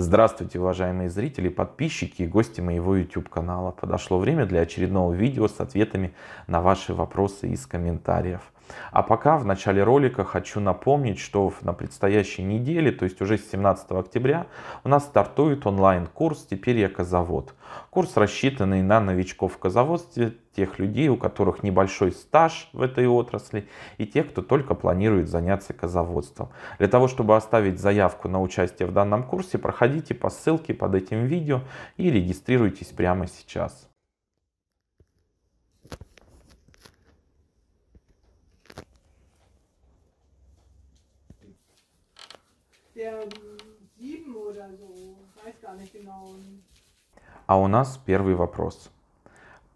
Здравствуйте, уважаемые зрители, подписчики и гости моего YouTube-канала. Подошло время для очередного видео с ответами на ваши вопросы из комментариев. А пока в начале ролика хочу напомнить, что на предстоящей неделе, то есть уже с 17 октября, у нас стартует онлайн-курс «Теперь я козовод». Курс, рассчитанный на новичков в козоводстве, тех людей, у которых небольшой стаж в этой отрасли, и тех, кто только планирует заняться козоводством. Для того, чтобы оставить заявку на участие в данном курсе, проходите по ссылке под этим видео и регистрируйтесь прямо сейчас. А у нас первый вопрос.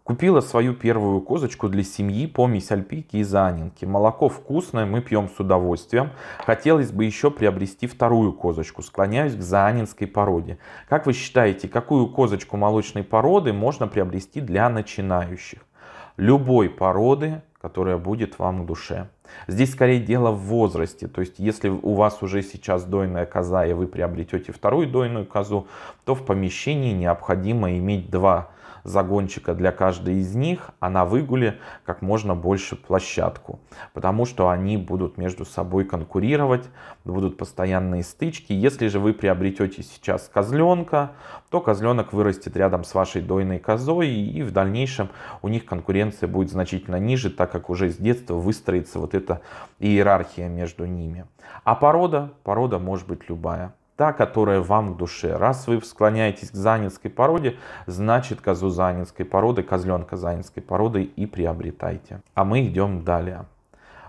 Купила свою первую козочку для семьи по Мисальпике и Занинке. Молоко вкусное, мы пьем с удовольствием. Хотелось бы еще приобрести вторую козочку. Склоняюсь к заанинской породе. Как вы считаете, какую козочку молочной породы можно приобрести для начинающих? Любой породы которая будет вам в душе. Здесь скорее дело в возрасте, то есть если у вас уже сейчас дойная коза и вы приобретете вторую дойную козу, то в помещении необходимо иметь два загончика для каждой из них, а на выгуле как можно больше площадку, потому что они будут между собой конкурировать, будут постоянные стычки. Если же вы приобретете сейчас козленка, то козленок вырастет рядом с вашей дойной козой, и в дальнейшем у них конкуренция будет значительно ниже, так как уже с детства выстроится вот эта иерархия между ними. А порода? Порода может быть любая та, которая вам в душе. Раз вы склоняетесь к занинской породе, значит козу занинской породы, козленка занинской породы и приобретайте. А мы идем далее.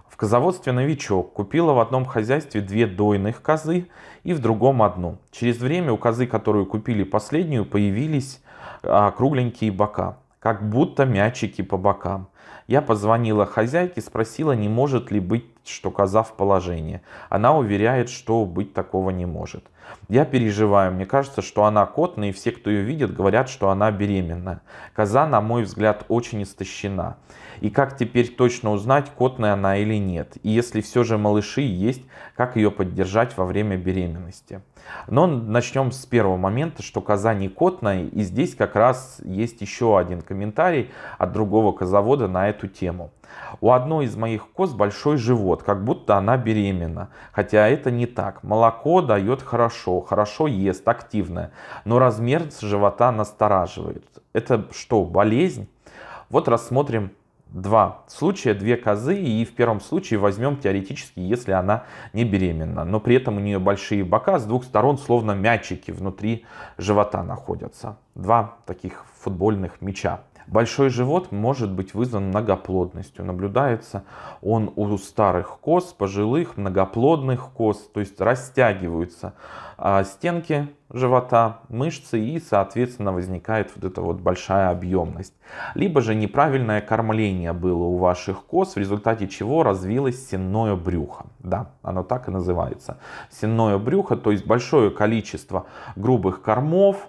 В козоводстве новичок купила в одном хозяйстве две дойных козы и в другом одну. Через время у козы, которую купили последнюю, появились а, кругленькие бока, как будто мячики по бокам. Я позвонила хозяйке, спросила, не может ли быть что коза в положении. Она уверяет, что быть такого не может. Я переживаю, мне кажется, что она котная, и все, кто ее видит, говорят, что она беременна. Коза, на мой взгляд, очень истощена. И как теперь точно узнать, котная она или нет? И если все же малыши есть, как ее поддержать во время беременности? Но начнем с первого момента, что коза не котная, и здесь как раз есть еще один комментарий от другого козовода на эту тему. У одной из моих коз большой живот, как будто она беременна. Хотя это не так. Молоко дает хорошо, хорошо ест, активное. Но размер живота настораживает. Это что, болезнь? Вот рассмотрим два случая, две козы, и в первом случае возьмем теоретически, если она не беременна, но при этом у нее большие бока, с двух сторон словно мячики внутри живота находятся. Два таких футбольных мяча. Большой живот может быть вызван многоплодностью. Наблюдается он у старых коз, пожилых, многоплодных коз, то есть растягиваются а, стенки живота, мышцы и, соответственно, возникает вот эта вот большая объемность. Либо же неправильное кормление было у ваших коз, в результате чего развилось сенное брюхо. Да, оно так и называется. Сенное брюхо, то есть большое количество грубых кормов,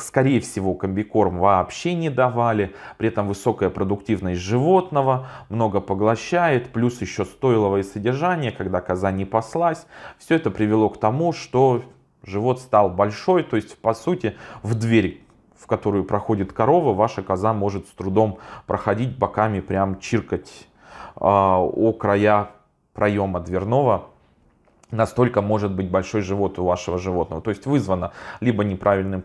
скорее всего, комбикорм вообще не давали, при этом высокая продуктивность животного, много поглощает, плюс еще стойловое содержание, когда коза не паслась. Все это привело к тому, что живот стал большой, то есть, по сути, в дверь в которую проходит корова, ваша коза может с трудом проходить боками, прям чиркать э, о края проема дверного, настолько может быть большой живот у вашего животного. То есть вызвано либо неправильным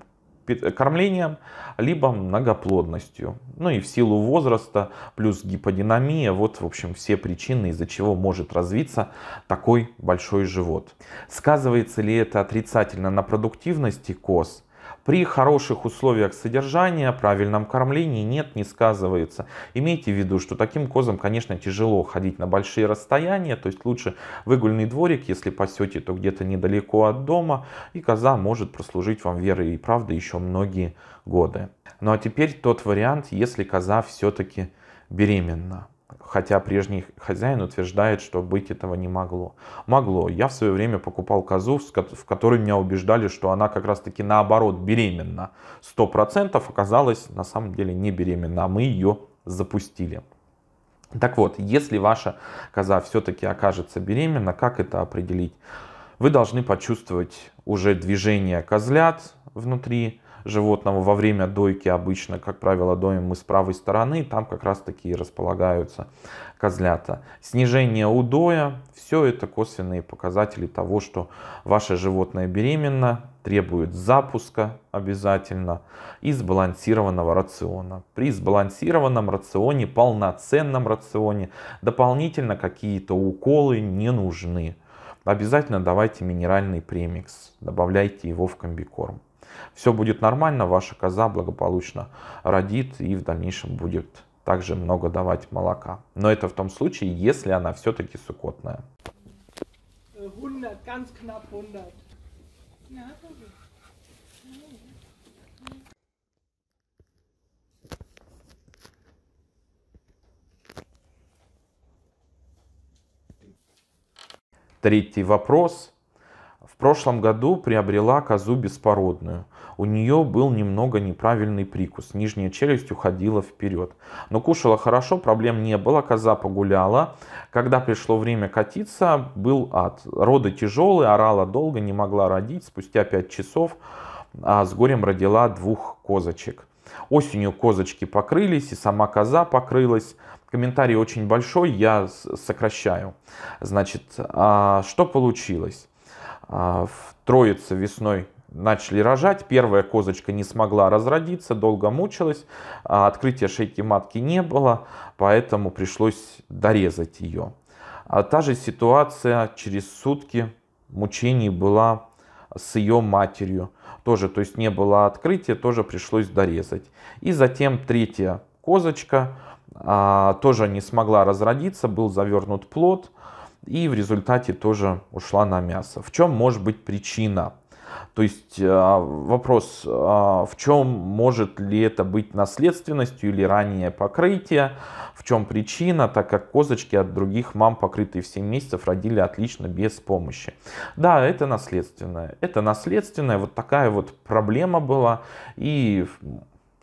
кормлением, либо многоплодностью. Ну и в силу возраста, плюс гиподинамия, вот в общем все причины, из-за чего может развиться такой большой живот. Сказывается ли это отрицательно на продуктивности коз? При хороших условиях содержания, правильном кормлении нет, не сказывается. Имейте в виду, что таким козам, конечно, тяжело ходить на большие расстояния, то есть лучше выгульный дворик, если пасете, то где-то недалеко от дома, и коза может прослужить вам верой и правдой еще многие годы. Ну а теперь тот вариант, если коза все-таки беременна хотя прежний хозяин утверждает, что быть этого не могло. Могло. Я в свое время покупал козу, в которой меня убеждали, что она как раз-таки наоборот беременна. 100% оказалось на самом деле не беременна, а мы ее запустили. Так вот, если ваша коза все-таки окажется беременна, как это определить? Вы должны почувствовать уже движение козлят внутри, животного во время дойки обычно, как правило, доим мы с правой стороны, там как раз таки располагаются козлята. Снижение удоя, все это косвенные показатели того, что ваше животное беременно, требует запуска обязательно и сбалансированного рациона. При сбалансированном рационе, полноценном рационе дополнительно какие-то уколы не нужны. Обязательно давайте минеральный премикс, добавляйте его в комбикорм. Все будет нормально, ваша коза благополучно родит и в дальнейшем будет также много давать молока. Но это в том случае, если она все-таки сукотная. 100, ganz knapp 100. Третий вопрос прошлом году приобрела козу беспородную. У нее был немного неправильный прикус, нижняя челюсть уходила вперед. Но кушала хорошо, проблем не было, коза погуляла. Когда пришло время катиться, был ад. Роды тяжелые, орала долго, не могла родить. Спустя 5 часов а с горем родила двух козочек. Осенью козочки покрылись, и сама коза покрылась. Комментарий очень большой, я сокращаю. Значит, а что получилось? А, в Троице весной начали рожать. Первая козочка не смогла разродиться, долго мучилась. А открытия шейки матки не было, поэтому пришлось дорезать ее. А та же ситуация через сутки мучений была с ее матерью. Тоже, то есть не было открытия, тоже пришлось дорезать. И затем третья козочка а, тоже не смогла разродиться, был завернут плод и в результате тоже ушла на мясо. В чем может быть причина? То есть э, вопрос, э, в чем может ли это быть наследственностью или раннее покрытие, в чем причина, так как козочки от других мам, покрытые в 7 месяцев, родили отлично без помощи. Да, это наследственное. Это наследственное, вот такая вот проблема была. И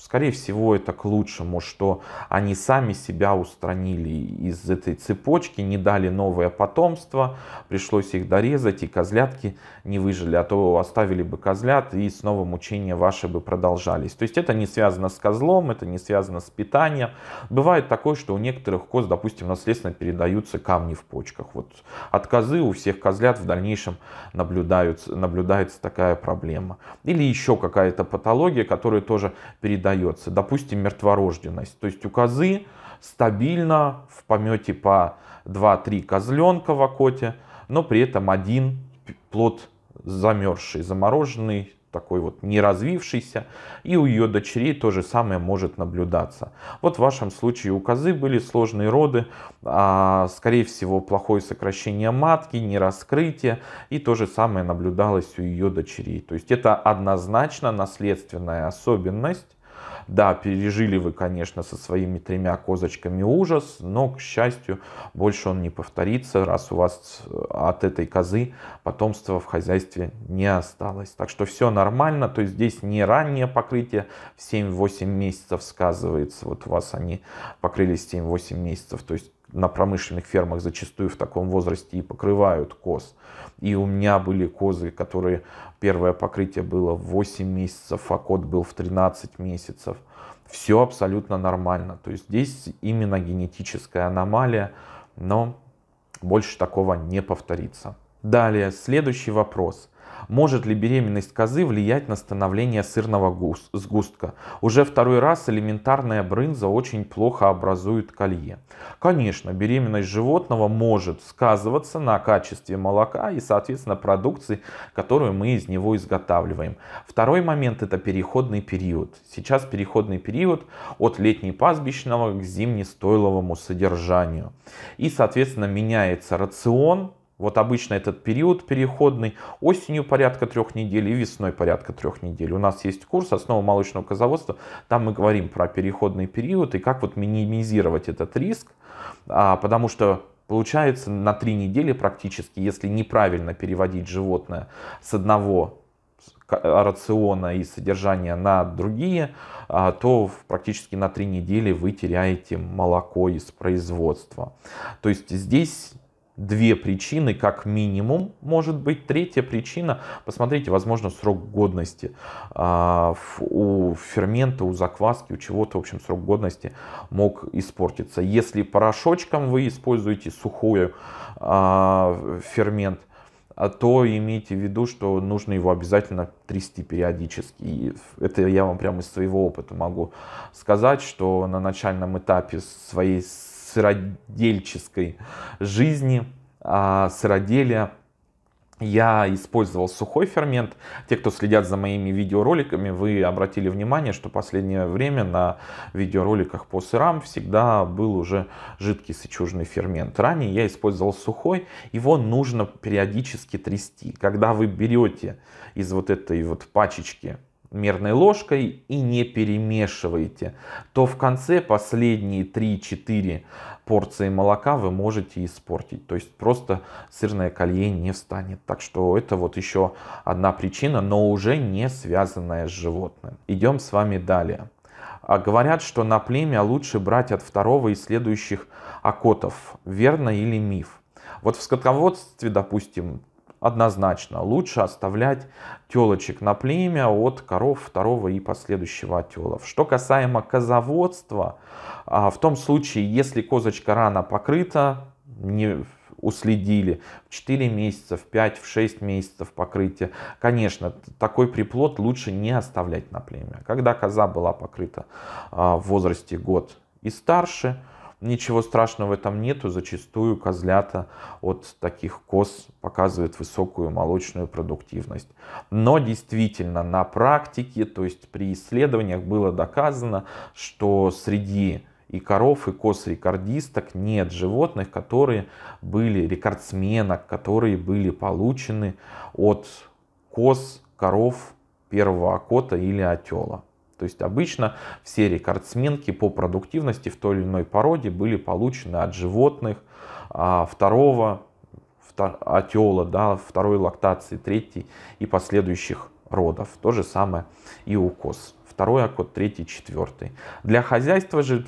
Скорее всего, это к лучшему, что они сами себя устранили из этой цепочки, не дали новое потомство, пришлось их дорезать, и козлятки не выжили, а то оставили бы козлят, и снова мучения ваши бы продолжались. То есть это не связано с козлом, это не связано с питанием. Бывает такое, что у некоторых коз, допустим, наследственно передаются камни в почках. Вот от козы у всех козлят в дальнейшем наблюдается такая проблема. Или еще какая-то патология, которая тоже передается дается. Допустим, мертворожденность. То есть у козы стабильно в помете по 2-3 козленка в окоте, но при этом один плод замерзший, замороженный, такой вот не развившийся, и у ее дочерей то же самое может наблюдаться. Вот в вашем случае у козы были сложные роды, а, скорее всего плохое сокращение матки, нераскрытие, и то же самое наблюдалось у ее дочерей. То есть это однозначно наследственная особенность, да, пережили вы, конечно, со своими тремя козочками ужас, но, к счастью, больше он не повторится, раз у вас э, от этой козы потомства в хозяйстве не осталось. Так что все нормально, то есть здесь не раннее покрытие, в 7-8 месяцев сказывается, вот у вас они покрылись 7-8 месяцев, то есть на промышленных фермах зачастую в таком возрасте и покрывают коз. И у меня были козы, которые первое покрытие было в 8 месяцев, а кот был в 13 месяцев. Все абсолютно нормально. То есть здесь именно генетическая аномалия, но больше такого не повторится. Далее, следующий вопрос. Может ли беременность козы влиять на становление сырного сгустка? Уже второй раз элементарная брынза очень плохо образует колье. Конечно, беременность животного может сказываться на качестве молока и, соответственно, продукции, которую мы из него изготавливаем. Второй момент – это переходный период. Сейчас переходный период от летней-пастбищного к зимне-стойловому содержанию. И, соответственно, меняется рацион, вот обычно этот период переходный, осенью порядка трех недель и весной порядка трех недель. У нас есть курс «Основа молочного козоводства», там мы говорим про переходный период и как вот минимизировать этот риск, а, потому что получается на три недели практически, если неправильно переводить животное с одного рациона и содержания на другие, а, то практически на три недели вы теряете молоко из производства. То есть здесь две причины, как минимум, может быть. Третья причина, посмотрите, возможно, срок годности. А, у фермента, у закваски, у чего-то, в общем, срок годности мог испортиться. Если порошочком вы используете сухой а, фермент, а, то имейте в виду, что нужно его обязательно трясти периодически. И это я вам прямо из своего опыта могу сказать, что на начальном этапе своей сыродельческой жизни, а, сыроделия, я использовал сухой фермент. Те, кто следят за моими видеороликами, вы обратили внимание, что последнее время на видеороликах по сырам всегда был уже жидкий сычужный фермент. Ранее я использовал сухой, его нужно периодически трясти. Когда вы берете из вот этой вот пачечки мерной ложкой и не перемешиваете, то в конце последние 3-4 порции молока вы можете испортить. То есть просто сырное колье не встанет. Так что это вот еще одна причина, но уже не связанная с животным. Идем с вами далее. А, говорят, что на племя лучше брать от второго и следующих окотов. Верно или миф? Вот в скотоводстве, допустим, однозначно лучше оставлять телочек на племя от коров второго и последующего отелов. Что касаемо козоводства, а, в том случае, если козочка рано покрыта, не уследили, в 4 месяца, в 5, в 6 месяцев покрытия. Конечно, такой приплод лучше не оставлять на племя. Когда коза была покрыта а, в возрасте год и старше, Ничего страшного в этом нету. Зачастую козлята от таких коз показывают высокую молочную продуктивность. Но действительно на практике, то есть при исследованиях было доказано, что среди и коров, и коз рекордисток нет животных, которые были рекордсменок, которые были получены от коз, коров, первого окота или отела. То есть обычно все рекордсменки по продуктивности в той или иной породе были получены от животных а, второго отела, да, второй лактации, третьей и последующих родов. То же самое и у коз. Второй окот, третий, четвертый. Для хозяйства же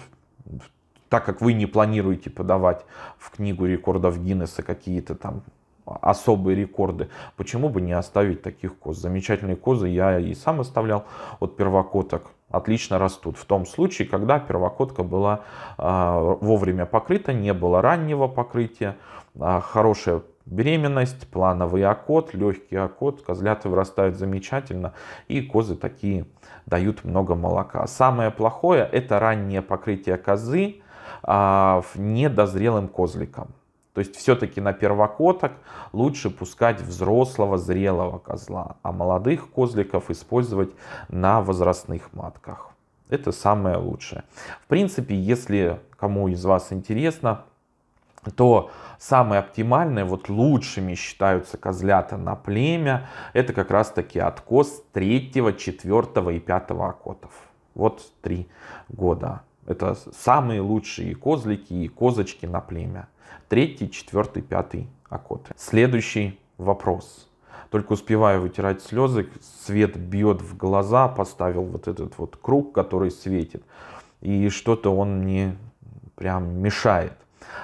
так как вы не планируете подавать в книгу рекордов Гиннесса какие-то там особые рекорды. Почему бы не оставить таких коз? Замечательные козы я и сам оставлял от первокоток. Отлично растут в том случае, когда первокотка была э, вовремя покрыта, не было раннего покрытия, э, хорошая беременность, плановый окот, легкий окот, козляты вырастают замечательно и козы такие дают много молока. Самое плохое это раннее покрытие козы э, недозрелым козликом. То есть все-таки на первокоток лучше пускать взрослого зрелого козла, а молодых козликов использовать на возрастных матках. Это самое лучшее. В принципе, если кому из вас интересно, то самые оптимальные, вот лучшими считаются козлята на племя, это как раз таки откос 3, 4 и 5 окотов. Вот 3 года. Это самые лучшие козлики и козочки на племя третий, четвертый, пятый окоты. Следующий вопрос. Только успеваю вытирать слезы, свет бьет в глаза, поставил вот этот вот круг, который светит. И что-то он мне прям мешает.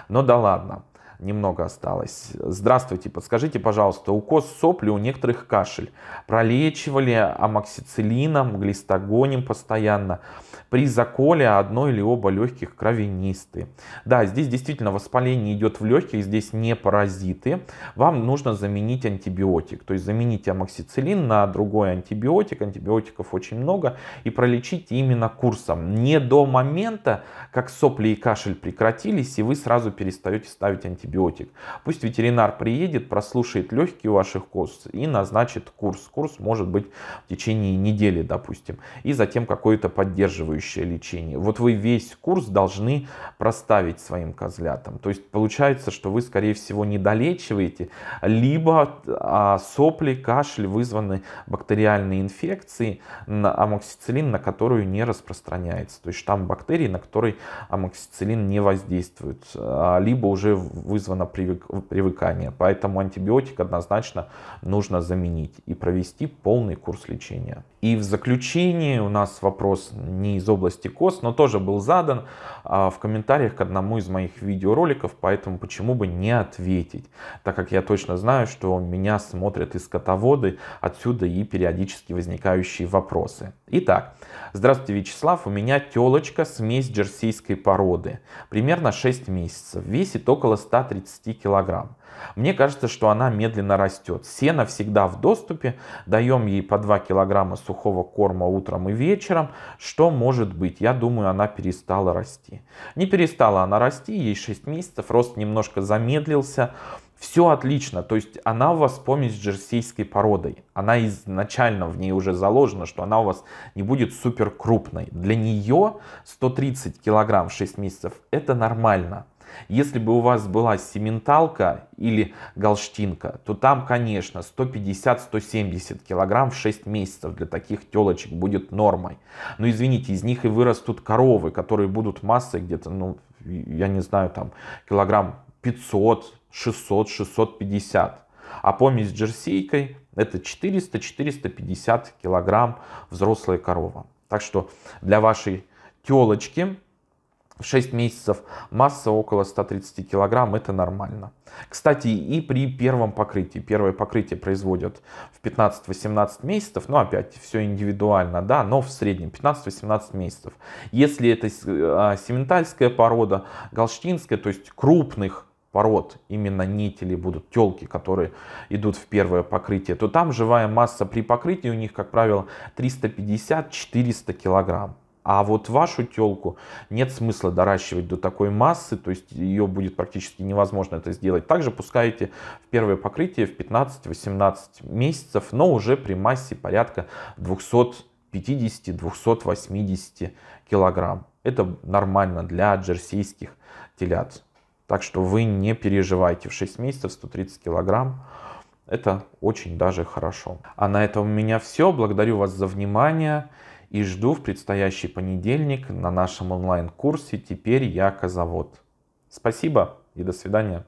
Но ну да ладно немного осталось. Здравствуйте, подскажите, пожалуйста, укус сопли у некоторых кашель. Пролечивали амоксициллином, глистогонем постоянно. При заколе одной или оба легких кровянисты. Да, здесь действительно воспаление идет в легких, здесь не паразиты. Вам нужно заменить антибиотик, то есть заменить амоксициллин на другой антибиотик. Антибиотиков очень много и пролечить именно курсом. Не до момента, как сопли и кашель прекратились, и вы сразу перестаете ставить антибиотик антибиотик. Пусть ветеринар приедет, прослушает легкие ваших коз и назначит курс. Курс может быть в течение недели, допустим, и затем какое-то поддерживающее лечение. Вот вы весь курс должны проставить своим козлятам. То есть получается, что вы, скорее всего, не долечиваете, либо а, сопли, кашель вызваны бактериальной инфекцией, амоксициллин на которую не распространяется. То есть там бактерии, на которые амоксициллин не воздействует. А, либо уже вы вызвано привыкание. Поэтому антибиотик однозначно нужно заменить и провести полный курс лечения. И в заключении у нас вопрос не из области КОС, но тоже был задан а, в комментариях к одному из моих видеороликов, поэтому почему бы не ответить, так как я точно знаю, что меня смотрят и скотоводы, отсюда и периодически возникающие вопросы. Итак, здравствуйте, Вячеслав, у меня телочка смесь джерсийской породы, примерно 6 месяцев, весит около 130 килограмм. Мне кажется, что она медленно растет. Сено всегда в доступе. Даем ей по 2 килограмма сухого корма утром и вечером. Что может быть? Я думаю, она перестала расти. Не перестала она расти, ей 6 месяцев. Рост немножко замедлился. Все отлично, то есть она у вас помесь с джерсейской породой. Она изначально в ней уже заложена, что она у вас не будет супер крупной. Для нее 130 килограмм в 6 месяцев это нормально. Если бы у вас была сементалка или галштинка, то там, конечно, 150-170 килограмм в 6 месяцев для таких телочек будет нормой. Но извините, из них и вырастут коровы, которые будут массой где-то, ну, я не знаю, там, килограмм 500, 600, 650. А помесь с джерсейкой это 400-450 килограмм взрослая корова. Так что для вашей телочки в 6 месяцев масса около 130 килограмм, это нормально. Кстати, и при первом покрытии, первое покрытие производят в 15-18 месяцев, но ну, опять все индивидуально, да, но в среднем 15-18 месяцев. Если это э, а, сементальская порода, галштинская, то есть крупных пород, именно нители будут, телки, которые идут в первое покрытие, то там живая масса при покрытии у них, как правило, 350-400 килограмм. А вот вашу телку нет смысла доращивать до такой массы, то есть ее будет практически невозможно это сделать. Также пускаете в первое покрытие в 15-18 месяцев, но уже при массе порядка 250-280 килограмм. Это нормально для джерсийских телят. Так что вы не переживайте, в 6 месяцев 130 килограмм это очень даже хорошо. А на этом у меня все. Благодарю вас за внимание и жду в предстоящий понедельник на нашем онлайн-курсе «Теперь я козовод». Спасибо и до свидания.